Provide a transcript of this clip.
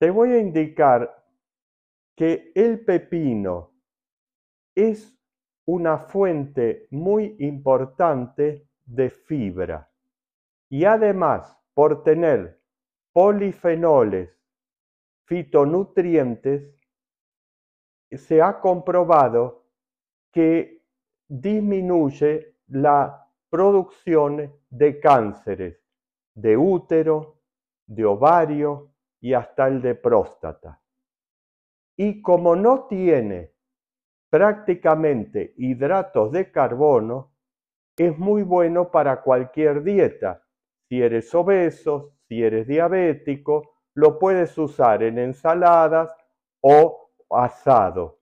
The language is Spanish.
Te voy a indicar que el pepino es una fuente muy importante de fibra y además por tener polifenoles, fitonutrientes, se ha comprobado que disminuye la producción de cánceres de útero, de ovario, y hasta el de próstata. Y como no tiene prácticamente hidratos de carbono, es muy bueno para cualquier dieta. Si eres obeso, si eres diabético, lo puedes usar en ensaladas o asado.